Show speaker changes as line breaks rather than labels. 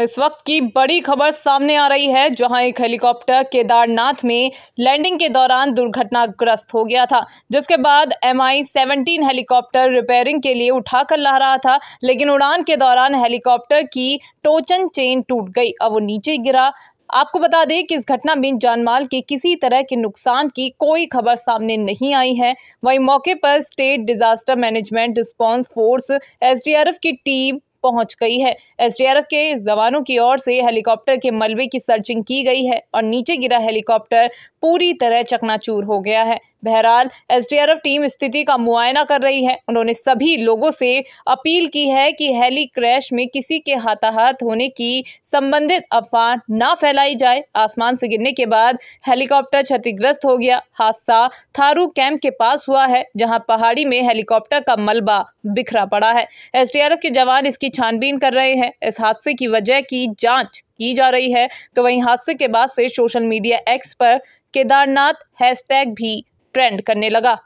इस वक्त की बड़ी खबर सामने आ रही है जहां एक हेलीकॉप्टर केदारनाथ में लैंडिंग के दौरान दुर्घटनाग्रस्त हो गया था जिसके बाद M I seventeen helicopter repairing के लिए उठाकर ला रहा था लेकिन उड़ान के दौरान हेलीकॉप्टर की टोचन चेन टूट गई और वो नीचे गिरा आपको बता दें कि इस घटना में जानमाल के किसी तरह के नुकसान की कोई खबर सामने नहीं आई है वहीं मौके पर state disaster management response force SDRF की टीम पहुंच गई है एसडीआरएफ के जवानों की ओर से हेलीकॉप्टर के मलबे की सर्चिंग की गई है और नीचे गिरा हेलीकॉप्टर पूरी तरह चकनाचूर हो गया है बहरहाल एसडीआरएफ टीम स्थिति का मुआयना कर रही है उन्होंने सभी लोगों से अपील की है कि हेली क्रैश में किसी के हताहत होने की संबंधित अफवाह न फैलाई जाए आसमान से गिरने के बाद हेलीकॉप्टर क्षतिग्रस्त हो गया हादसा थारू कैंप के पास हुआ है जहां पहाड़ी में हेलीकॉप्टर का मलबा बिखरा पड़ा है एस के जवान इसकी छानबीन कर रहे हैं इस हादसे की वजह की जाँच की जा रही है तो वही हादसे के बाद से सोशल मीडिया एक्स पर केदारनाथ हैशटैग भी ट्रेंड करने लगा